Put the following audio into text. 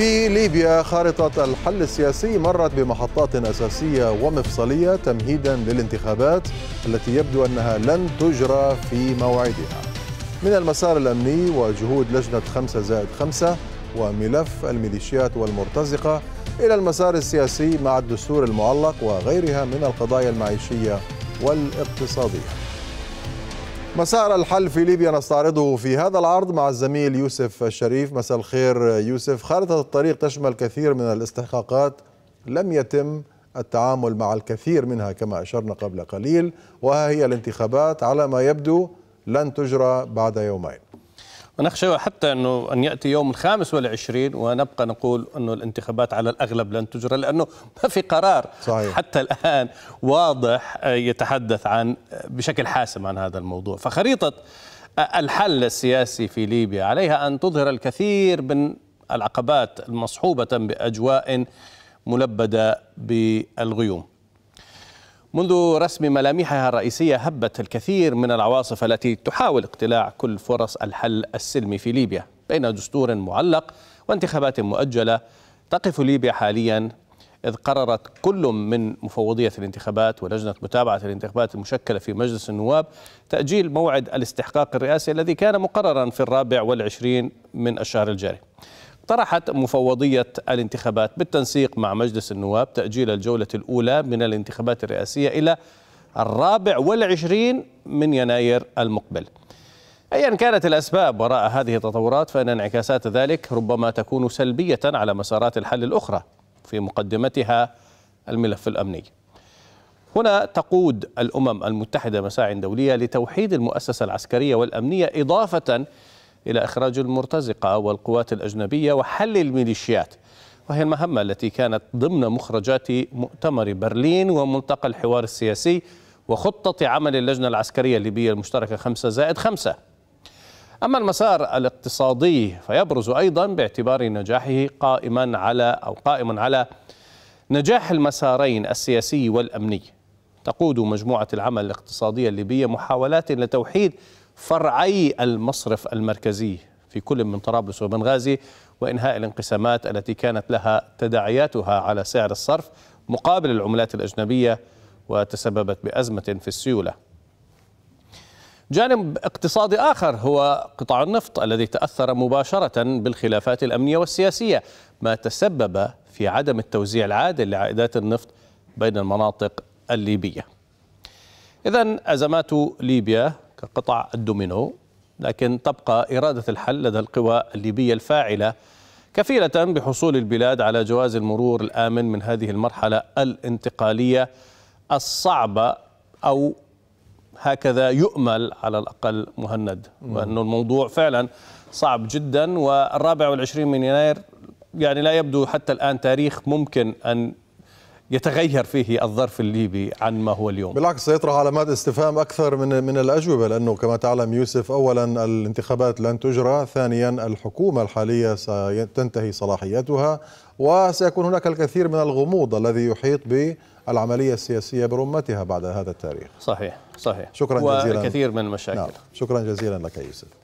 في ليبيا خارطة الحل السياسي مرت بمحطات أساسية ومفصلية تمهيدا للانتخابات التي يبدو أنها لن تجرى في موعدها من المسار الأمني وجهود لجنة 5 زائد 5 وملف الميليشيات والمرتزقة إلى المسار السياسي مع الدستور المعلق وغيرها من القضايا المعيشية والاقتصادية مسار الحل في ليبيا نستعرضه في هذا العرض مع الزميل يوسف الشريف مساء الخير يوسف خارطة الطريق تشمل كثير من الاستحقاقات لم يتم التعامل مع الكثير منها كما أشرنا قبل قليل وها هي الانتخابات على ما يبدو لن تجرى بعد يومين ونخشى حتى أنه أن يأتي يوم الخامس والعشرين ونبقى نقول أنه الانتخابات على الأغلب لن تجرى لأنه ما في قرار صحيح. حتى الآن واضح يتحدث عن بشكل حاسم عن هذا الموضوع فخريطة الحل السياسي في ليبيا عليها أن تظهر الكثير من العقبات المصحوبة بأجواء ملبدة بالغيوم منذ رسم ملامحها الرئيسية هبت الكثير من العواصف التي تحاول اقتلاع كل فرص الحل السلمي في ليبيا بين دستور معلق وانتخابات مؤجلة تقف ليبيا حاليا إذ قررت كل من مفوضية الانتخابات ولجنة متابعة الانتخابات المشكلة في مجلس النواب تأجيل موعد الاستحقاق الرئاسي الذي كان مقررا في الرابع والعشرين من الشهر الجاري اقترحت مفوضية الانتخابات بالتنسيق مع مجلس النواب تأجيل الجولة الأولى من الانتخابات الرئاسية إلى الرابع والعشرين من يناير المقبل أيا كانت الأسباب وراء هذه التطورات فإن انعكاسات ذلك ربما تكون سلبية على مسارات الحل الأخرى في مقدمتها الملف الأمني هنا تقود الأمم المتحدة مساعي دولية لتوحيد المؤسسة العسكرية والأمنية إضافة إلى إخراج المرتزقة والقوات الأجنبية وحل الميليشيات وهي المهمة التي كانت ضمن مخرجات مؤتمر برلين وملتقى الحوار السياسي وخطة عمل اللجنة العسكرية الليبية المشتركة 5 زائد 5 أما المسار الاقتصادي فيبرز أيضا باعتبار نجاحه قائما على أو قائما على نجاح المسارين السياسي والأمني تقود مجموعة العمل الاقتصادية الليبية محاولات لتوحيد فرعي المصرف المركزي في كل من طرابلس وبنغازي وإنهاء الانقسامات التي كانت لها تداعياتها على سعر الصرف مقابل العملات الأجنبية وتسببت بأزمة في السيولة جانب اقتصادي آخر هو قطاع النفط الذي تأثر مباشرة بالخلافات الأمنية والسياسية ما تسبب في عدم التوزيع العادل لعائدات النفط بين المناطق الليبية إذا أزمات ليبيا كقطع الدومينو لكن تبقى إرادة الحل لدى القوى الليبية الفاعلة كفيلة بحصول البلاد على جواز المرور الآمن من هذه المرحلة الانتقالية الصعبة أو هكذا يؤمل على الأقل مهند وأن الموضوع فعلا صعب جدا والرابع والعشرين من يناير يعني لا يبدو حتى الآن تاريخ ممكن أن يتغير فيه الظرف الليبي عن ما هو اليوم بالعكس سيطرح علامات استفهام أكثر من من الأجوبة لأنه كما تعلم يوسف أولا الانتخابات لن تجرى ثانيا الحكومة الحالية ستنتهي صلاحيتها وسيكون هناك الكثير من الغموض الذي يحيط بالعملية السياسية برمتها بعد هذا التاريخ صحيح صحيح شكرا جزيلا وكثير من المشاكل نعم. شكرا جزيلا لك يوسف